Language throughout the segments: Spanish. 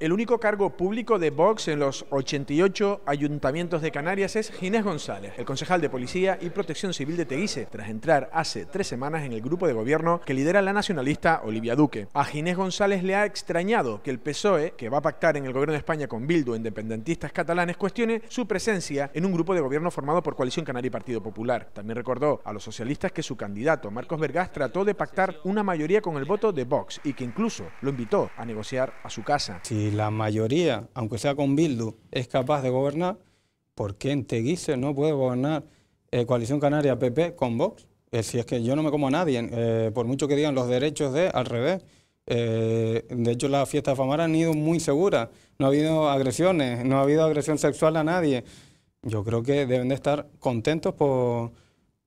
el único cargo público de Vox en los 88 ayuntamientos de Canarias es Ginés González, el concejal de Policía y Protección Civil de Teguise, tras entrar hace tres semanas en el grupo de gobierno que lidera la nacionalista Olivia Duque. A Ginés González le ha extrañado que el PSOE, que va a pactar en el gobierno de España con Bildu e independentistas catalanes, cuestione su presencia en un grupo de gobierno formado por Coalición Canaria y Partido Popular. También recordó a los socialistas que su candidato, Marcos Vergás, trató de pactar una mayoría con el voto de Vox y que incluso lo invitó a negociar a su casa la mayoría, aunque sea con Bildu, es capaz de gobernar, ¿por qué en Teguise no puede gobernar eh, Coalición Canaria PP con Vox? Eh, si es que yo no me como a nadie, eh, por mucho que digan los derechos de, al revés. de hecho, las fiestas de Famara han ido muy seguras, no ha habido agresiones, no ha habido agresión sexual a nadie. Yo creo que deben de estar contentos por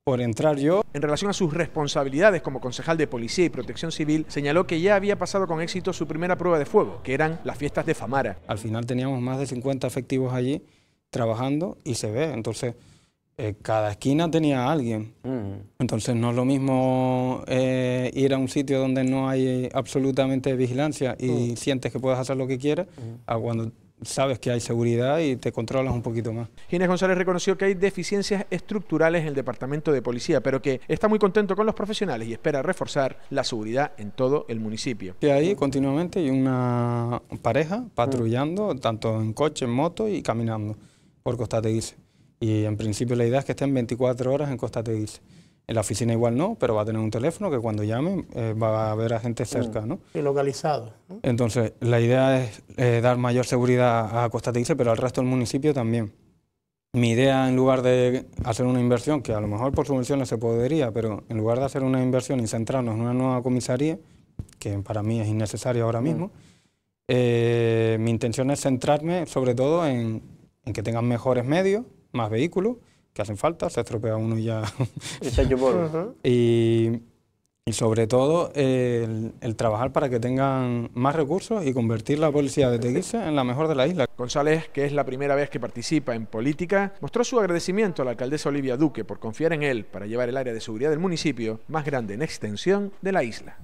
por entrar yo. En relación a sus responsabilidades como concejal de Policía y Protección Civil, señaló que ya había pasado con éxito su primera prueba de fuego, que eran las fiestas de Famara. Al final teníamos más de 50 efectivos allí trabajando y se ve, entonces eh, cada esquina tenía a alguien. Mm. Entonces no es lo mismo eh, ir a un sitio donde no hay absolutamente vigilancia y mm. sientes que puedes hacer lo que quieras, mm. a cuando sabes que hay seguridad y te controlas un poquito más. Ginés González reconoció que hay deficiencias estructurales en el Departamento de Policía, pero que está muy contento con los profesionales y espera reforzar la seguridad en todo el municipio. Y ahí continuamente hay una pareja patrullando, tanto en coche, en moto y caminando por Costa Teguise. Y en principio la idea es que estén 24 horas en Costa Teguise. En la oficina igual no, pero va a tener un teléfono que cuando llame eh, va a haber a gente cerca, mm. ¿no? Y localizado. ¿no? Entonces, la idea es eh, dar mayor seguridad a Costa Tice, pero al resto del municipio también. Mi idea, en lugar de hacer una inversión, que a lo mejor por subvenciones se podría, pero en lugar de hacer una inversión y centrarnos en una nueva comisaría, que para mí es innecesaria ahora mm. mismo, eh, mi intención es centrarme sobre todo en, en que tengan mejores medios, más vehículos, que hacen falta, se estropea uno y ya... y, y, sobre todo el, el, trabajar para que tengan más recursos y convertir la policía de Teguise en la mejor de la isla. González, que es la primera vez que participa en política, mostró su agradecimiento a la alcaldesa Olivia Duque por confiar en él para llevar el área de seguridad del municipio más grande en extensión de la isla.